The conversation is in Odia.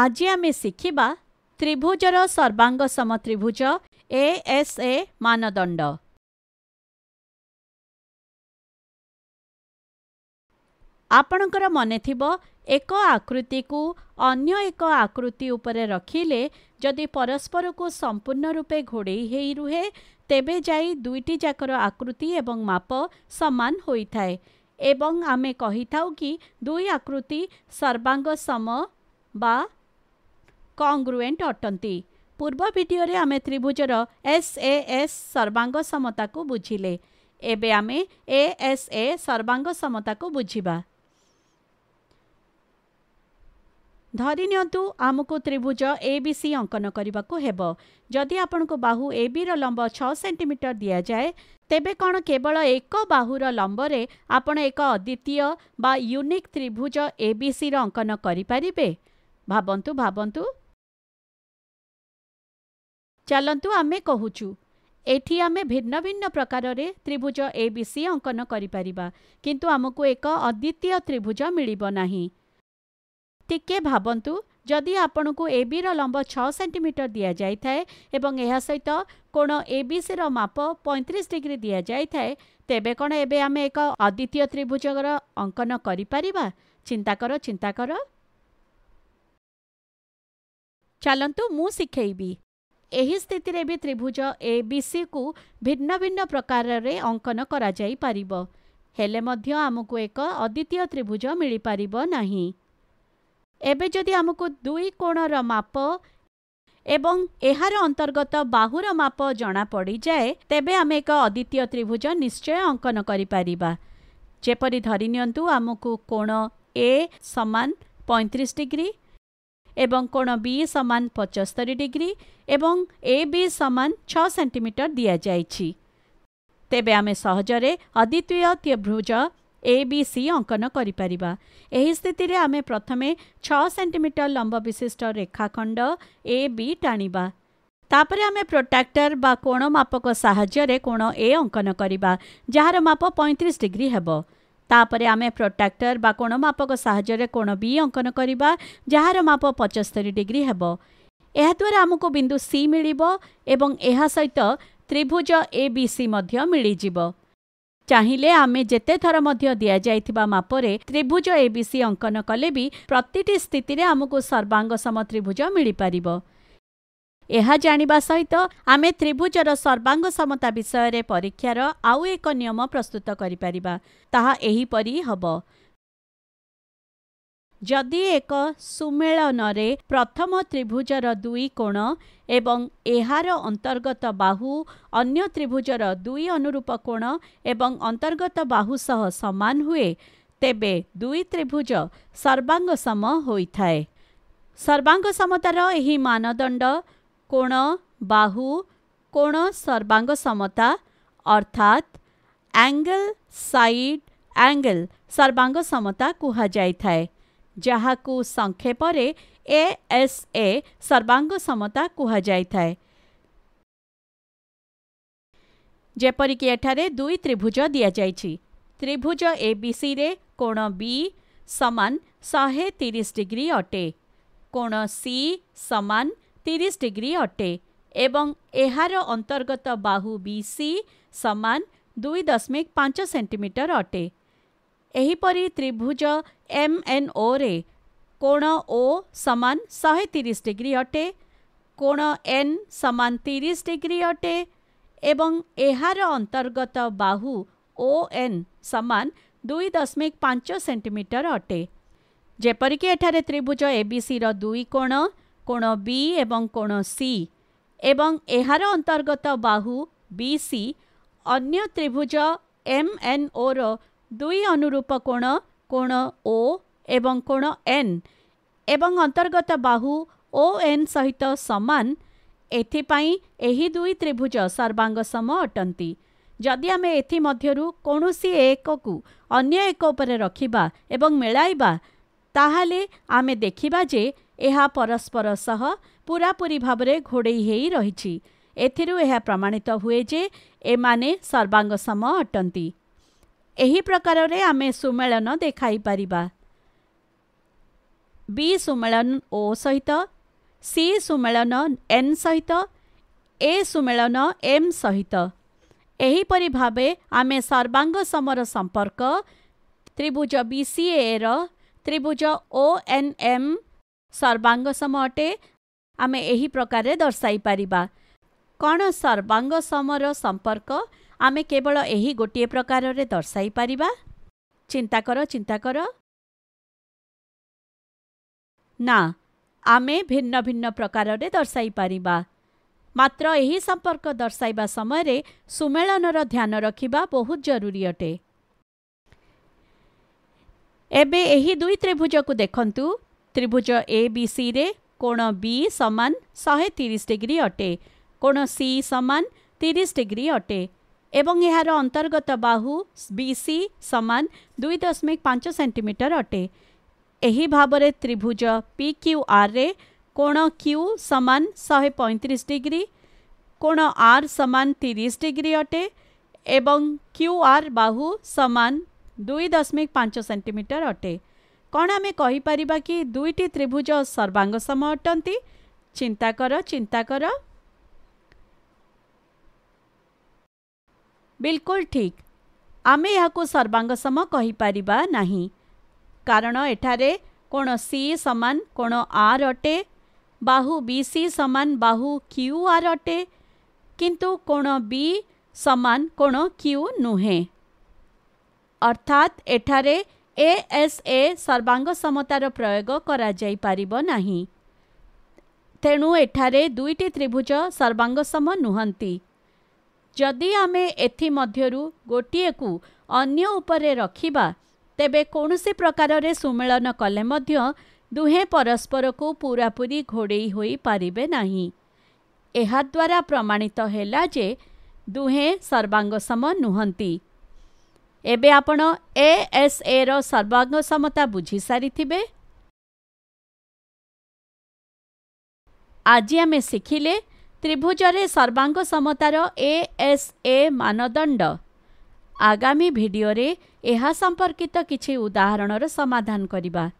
ଆଜି ଆମେ ଶିଖିବା ତ୍ରିଭୁଜର ସର୍ବାଙ୍ଗ ସମତ୍ରିଭୁଜ ଏ ଏସ୍ ଏ ମାନଦଣ୍ଡ ଆପଣଙ୍କର ମନେଥିବ ଏକ ଆକୃତିକୁ ଅନ୍ୟ ଏକ ଆକୃତି ଉପରେ ରଖିଲେ ଯଦି ପରସ୍ପରକୁ ସମ୍ପୂର୍ଣ୍ଣ ରୂପେ ଘୋଡ଼େଇ ହୋଇ ରୁହେ ତେବେ ଯାଇ ଦୁଇଟି ଯାକର ଆକୃତି ଏବଂ ମାପ ସମାନ ହୋଇଥାଏ ଏବଂ ଆମେ କହିଥାଉ କି ଦୁଇ ଆକୃତି ସର୍ବାଙ୍ଗ ସମ ବା କଂଗ୍ରୁଏଣ୍ଟ ଅଟନ୍ତି ପୂର୍ବ ଭିଡ଼ିଓରେ ଆମେ ତ୍ରିଭୁଜର ଏସ୍ ଏ ଏସ୍ ସର୍ବାଙ୍ଗ ସମତାକୁ ବୁଝିଲେ ଏବେ ଆମେ ଏ ଏସ୍ ଏ ସର୍ବାଙ୍ଗ ସମତାକୁ ବୁଝିବା ଧରି ନିଅନ୍ତୁ ଆମକୁ ତ୍ରିଭୁଜ ଏ ବି ସି ଅଙ୍କନ କରିବାକୁ ହେବ ଯଦି ଆପଣଙ୍କୁ ବାହୁ ଏ ବିର ଲମ୍ବ ଛଅ ସେଣ୍ଟିମିଟର ଦିଆଯାଏ ତେବେ କ'ଣ କେବଳ ଏକ ବାହୁର ଲମ୍ବରେ ଆପଣ ଏକ ଅଦ୍ୱିତୀୟ ବା ୟୁନିକ୍ ତ୍ରିଭୁଜ ଏ ବି ସିର ଅଙ୍କନ କରିପାରିବେ ଭାବନ୍ତୁ ଭାବନ୍ତୁ ଚାଲନ୍ତୁ ଆମେ କହୁଛୁ ଏଠି ଆମେ ଭିନ୍ନ ଭିନ୍ନ ପ୍ରକାରରେ ତ୍ରିଭୁଜ ଏ ବି ସି ଅଙ୍କନ କରିପାରିବା କିନ୍ତୁ ଆମକୁ ଏକ ଅଦ୍ୱିତୀୟ ତ୍ରିଭୁଜ ମିଳିବ ନାହିଁ ଟିକେ ଭାବନ୍ତୁ ଯଦି ଆପଣଙ୍କୁ ଏ ବିର ଲମ୍ବ ଛଅ ସେଣ୍ଟିମିଟର ଦିଆଯାଇଥାଏ ଏବଂ ଏହା ସହିତ କୋଣ ଏ ବି ସିର ମାପ ପଇଁତିରିଶ ଡିଗ୍ରୀ ଦିଆଯାଇଥାଏ ତେବେ କ'ଣ ଏବେ ଆମେ ଏକ ଅଦ୍ୱିତୀୟ ତ୍ରିଭୁଜର ଅଙ୍କନ କରିପାରିବା ଚିନ୍ତା କର ଚିନ୍ତା କର ଚାଲନ୍ତୁ ମୁଁ ଶିଖେଇବି ଏହି ସ୍ଥିତିରେ ବି ତ୍ରିଭୁଜ ଏ ବି ସିକୁ ଭିନ୍ନ ଭିନ୍ନ ପ୍ରକାରରେ ଅଙ୍କନ କରାଯାଇପାରିବ ହେଲେ ମଧ୍ୟ ଆମକୁ ଏକ ଅଦ୍ୱିତୀୟ ତ୍ରିଭୁଜ ମିଳିପାରିବ ନାହିଁ ଏବେ ଯଦି ଆମକୁ ଦୁଇ କୋଣର ମାପ ଏବଂ ଏହାର ଅନ୍ତର୍ଗତ ବାହୁର ମାପ ଜଣାପଡ଼ିଯାଏ ତେବେ ଆମେ ଏକ ଅଦ୍ୱିତୀୟ ତ୍ରିଭୁଜ ନିଶ୍ଚୟ ଅଙ୍କନ କରିପାରିବା ଯେପରି ଧରିନିଅନ୍ତୁ ଆମକୁ କୋଣ ଏ ସମାନ ପଇଁତିରିଶ ଡିଗ୍ରୀ ଏବଂ କୋଣ ବି ସମାନ ପଞ୍ଚସ୍ତରୀ ଡିଗ୍ରୀ ଏବଂ ଏ ବି ସମାନ ଛଅ ସେଣ୍ଟିମିଟର ଦିଆଯାଇଛି ତେବେ ଆମେ ସହଜରେ ଅଦ୍ୱିତୀୟ ତ୍ରିଭୁଜ ଏ ବି ସି ଅଙ୍କନ କରିପାରିବା ଏହି ସ୍ଥିତିରେ ଆମେ ପ୍ରଥମେ ଛଅ ସେଣ୍ଟିମିଟର ଲମ୍ବ ବିଶିଷ୍ଟ ରେଖାଖଣ୍ଡ ଏ ବି ଟାଣିବା ତାପରେ ଆମେ ପ୍ରୋଟ୍ରାକ୍ଟର ବା କୋଣ ମାପକ ସାହାଯ୍ୟରେ କୋଣ ଏ ଅଙ୍କନ କରିବା ଯାହାର ମାପ ପଇଁତିରିଶ ଡିଗ୍ରୀ ହେବ ତାପରେ ଆମେ ପ୍ରୋଟ୍ରାକ୍ଟର ବା କୋଣମାପକ ସାହାଯ୍ୟରେ କୋଣ ବି ଅଙ୍କନ କରିବା ଯାହାର ମାପ ପଚସ୍ତରୀ ଡିଗ୍ରୀ ହେବ ଏହାଦ୍ୱାରା ଆମକୁ ବିନ୍ଦୁ ସି ମିଳିବ ଏବଂ ଏହା ସହିତ ତ୍ରିଭୁଜ ଏ ବି ସି ମଧ୍ୟ ମିଳିଯିବ ଚାହିଁଲେ ଆମେ ଯେତେଥର ମଧ୍ୟ ଦିଆଯାଇଥିବା ମାପରେ ତ୍ରିଭୁଜ ଏ ବି ସି ଅଙ୍କନ କଲେ ବି ପ୍ରତିଟି ସ୍ଥିତିରେ ଆମକୁ ସର୍ବାଙ୍ଗ ସମ ତ୍ରିଭୁଜ ମିଳିପାରିବ ଏହା ଜାଣିବା ସହିତ ଆମେ ତ୍ରିଭୁଜର ସର୍ବାଙ୍ଗ ସମତା ବିଷୟରେ ପରୀକ୍ଷାର ଆଉ ଏକ ନିୟମ ପ୍ରସ୍ତୁତ କରିପାରିବା ତାହା ଏହିପରି ହେବ ଯଦି ଏକ ସୁମେଳନରେ ପ୍ରଥମ ତ୍ରିଭୁଜର ଦୁଇ କୋଣ ଏବଂ ଏହାର ଅନ୍ତର୍ଗତ ବାହୁ ଅନ୍ୟ ତ୍ରିଭୁଜର ଦୁଇ ଅନୁରୂପ କୋଣ ଏବଂ ଅନ୍ତର୍ଗତ ବାହୁ ସହ ସମାନ ହୁଏ ତେବେ ଦୁଇ ତ୍ରିଭୁଜ ସର୍ବାଙ୍ଗସମ ହୋଇଥାଏ ସର୍ବାଙ୍ଗସମତାର ଏହି ମାନଦଣ୍ଡ कोण बाहु कोण सर्वांग समता अर्थात एंगल साइड एंगल सर्वांग समता कह जाए जहाँ को संक्षेप ए एस ए सर्वांग समता कह जाए जपरिक दुई त्रिभुज दि त्रिभुज ए बी सी रे कोण बी सामान शहे तीस डिग्री अटे कोण सी सामान ତିରିଶ ଡିଗ୍ରୀ ଅଟେ ଏବଂ ଏହାର ଅନ୍ତର୍ଗତ ବାହୁ ବି ସି ସମାନ ଦୁଇ ଦଶମିକ ପାଞ୍ଚ ସେଣ୍ଟିମିଟର ଅଟେ ଏହିପରି ତ୍ରିଭୁଜ ଏମ୍ଏନ୍ଓରେ କୋଣ ଓ ସମାନ ଶହେ ତିରିଶ ଡିଗ୍ରୀ ଅଟେ କୋଣ ଏନ୍ ସମାନ ତିରିଶ ଡିଗ୍ରୀ ଅଟେ ଏବଂ ଏହାର ଅନ୍ତର୍ଗତ ବାହୁ ଓ ଏନ୍ ସମାନ ଦୁଇ ଦଶମିକ ପାଞ୍ଚ ସେଣ୍ଟିମିଟର ଅଟେ ଯେପରିକି ଏଠାରେ ତ୍ରିଭୁଜ ଏବିସିର ଦୁଇ କୋଣ କୋଣ ବି ଏବଂ କୋଣ ସି ଏବଂ ଏହାର ଅନ୍ତର୍ଗତ ବାହୁ ବି ସି ଅନ୍ୟ ତ୍ରିଭୁଜ ଏମ୍ ଏନ୍ ଓର ଦୁଇ ଅନୁରୂପ କୋଣ କୋଣ ଓ ଏବଂ କୋଣ ଏନ୍ ଏବଂ ଅନ୍ତର୍ଗତ ବାହୁ ଓ ଏନ୍ ସହିତ ସମାନ ଏଥିପାଇଁ ଏହି ଦୁଇ ତ୍ରିଭୁଜ ସର୍ବାଙ୍ଗ ସମ ଅଟନ୍ତି ଯଦି ଆମେ ଏଥିମଧ୍ୟରୁ କୌଣସି ଏକକୁ ଅନ୍ୟ ଏକ ଉପରେ ରଖିବା ଏବଂ ମିଳାଇବା ତାହେଲେ ଆମେ ଦେଖିବା ଯେ ଏହା ପରସ୍ପର ସହ ପୂରାପୂରି ଭାବରେ ଘୋଡ଼େଇ ହେଇ ରହିଛି ଏଥିରୁ ଏହା ପ୍ରମାଣିତ ହୁଏ ଯେ ଏମାନେ ସର୍ବାଙ୍ଗସମ ଅଟନ୍ତି ଏହି ପ୍ରକାରରେ ଆମେ ସୁମେଳନ ଦେଖାଇପାରିବା ବି ସୁମେଳନ ଓ ସହିତ ସି ସୁମେଳନ ଏନ୍ ସହିତ ଏ ସୁମେଳନ ଏମ୍ ସହିତ ଏହିପରି ଭାବେ ଆମେ ସର୍ବାଙ୍ଗସମର ସମ୍ପର୍କ ତ୍ରିଭୁଜ ବିସିଏର त्रिभुज ଓ ଏନ୍ ଏମ୍ ସର୍ବାଙ୍ଗ ସମ ଅଟେ ଆମେ ଏହି ପ୍ରକାରରେ ଦର୍ଶାଇ ପାରିବା କ'ଣ ସର୍ବାଙ୍ଗ ସମର ସମ୍ପର୍କ ଆମେ କେବଳ ଏହି ଗୋଟିଏ ପ୍ରକାରରେ ଦର୍ଶାଇ ପାରିବା ଚିନ୍ତା କର ଚିନ୍ତା କର ନା ଆମେ ଭିନ୍ନ ଭିନ୍ନ ପ୍ରକାରରେ ଦର୍ଶାଇ ପାରିବା ମାତ୍ର ଏହି ସମ୍ପର୍କ ଦର୍ଶାଇବା ସମୟରେ ସୁମେଳନର ଧ୍ୟାନ ରଖିବା ବହୁତ ଜରୁରୀ ଅଟେ ଏବେ ଏହି ଦୁଇ ତ୍ରିଭୁଜକୁ ଦେଖନ୍ତୁ ତ୍ରିଭୁଜ ଏ ବି ସିରେ କୋଣ ବି ସମାନ ଶହେ ତିରିଶ ଡିଗ୍ରୀ ଅଟେ କୋଣ ସି ସମାନ ତିରିଶ ଡିଗ୍ରୀ ଅଟେ ଏବଂ ଏହାର ଅନ୍ତର୍ଗତ ବାହୁ ବି ସି ସମାନ ଦୁଇ ଦଶମିକ ପାଞ୍ଚ ସେଣ୍ଟିମିଟର ଅଟେ ଏହି ଭାବରେ ତ୍ରିଭୁଜ ପି କ୍ୟୁ ଆର୍ରେ କୋଣ କ୍ୟୁ ସମାନ ଶହେ ପଇଁତିରିଶ ଡିଗ୍ରୀ କୋଣ ଆର୍ ସମାନ ତିରିଶ ଡିଗ୍ରୀ ଅଟେ ଏବଂ କ୍ୟୁ ଆର୍ ବାହୁ ସମାନ दुई दशमिक पाँच सेन्टिमिटर अटे कि दुईटी त्रिभुज सर्वाङ्गसम अटेन् चिन्ता चिन्ता करो, बिल्कुल ठीक, आमे या सर्वाङ्गसम कारण एठ सि समान अटे बाहु सी समान बाहु क्यु आर्टे कु कि समान क्यू नुहे ଅର୍ଥାତ୍ ଏଠାରେ ଏଏସ୍ଏ ସର୍ବାଙ୍ଗ ସମତାର ପ୍ରୟୋଗ କରାଯାଇପାରିବ ନାହିଁ ତେଣୁ ଏଠାରେ ଦୁଇଟି ତ୍ରିଭୁଜ ସର୍ବାଙ୍ଗସମ ନୁହନ୍ତି ଯଦି ଆମେ ଏଥିମଧ୍ୟରୁ ଗୋଟିଏକୁ ଅନ୍ୟ ଉପରେ ରଖିବା ତେବେ କୌଣସି ପ୍ରକାରରେ ସୁମେଳନ କଲେ ମଧ୍ୟ ଦୁହେଁ ପରସ୍ପରକୁ ପୂରାପୂରି ଘୋଡ଼େଇ ହୋଇପାରିବେ ନାହିଁ ଏହାଦ୍ୱାରା ପ୍ରମାଣିତ ହେଲା ଯେ ଦୁହେଁ ସର୍ବାଙ୍ଗସମ ନୁହନ୍ତି ଏବେ ଆପଣ ଏଏସ୍ଏ ର ସର୍ବାଙ୍ଗସମତା ବୁଝିସାରିଥିବେ ଆଜି ଆମେ ଶିଖିଲେ ତ୍ରିଭୁଜରେ ସର୍ବାଙ୍ଗ ସର୍ବାଙ୍ଗସମତାର ଏଏସ୍ଏ ମାନଦଣ୍ଡ ଆଗାମୀ ଭିଡ଼ିଓରେ ଏହା ସମ୍ପର୍କିତ କିଛି ଉଦାହରଣର ସମାଧାନ କରିବା